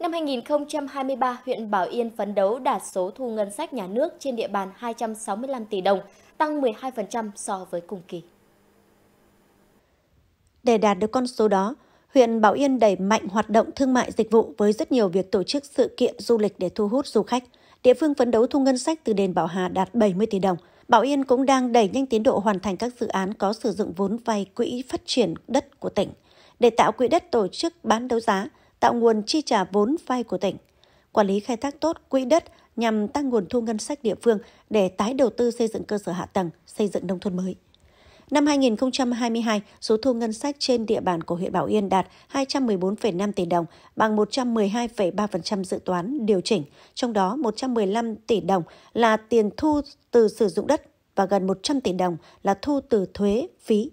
Năm 2023, huyện Bảo Yên phấn đấu đạt số thu ngân sách nhà nước trên địa bàn 265 tỷ đồng, tăng 12% so với cùng kỳ. Để đạt được con số đó, huyện Bảo Yên đẩy mạnh hoạt động thương mại dịch vụ với rất nhiều việc tổ chức sự kiện du lịch để thu hút du khách. Địa phương phấn đấu thu ngân sách từ đền Bảo Hà đạt 70 tỷ đồng. Bảo Yên cũng đang đẩy nhanh tiến độ hoàn thành các dự án có sử dụng vốn vay quỹ phát triển đất của tỉnh để tạo quỹ đất tổ chức bán đấu giá tạo nguồn chi trả vốn vay của tỉnh. Quản lý khai thác tốt quỹ đất nhằm tăng nguồn thu ngân sách địa phương để tái đầu tư xây dựng cơ sở hạ tầng, xây dựng nông thôn mới. Năm 2022, số thu ngân sách trên địa bàn của huyện Bảo Yên đạt 214,5 tỷ đồng, bằng 112,3% dự toán điều chỉnh, trong đó 115 tỷ đồng là tiền thu từ sử dụng đất và gần 100 tỷ đồng là thu từ thuế, phí.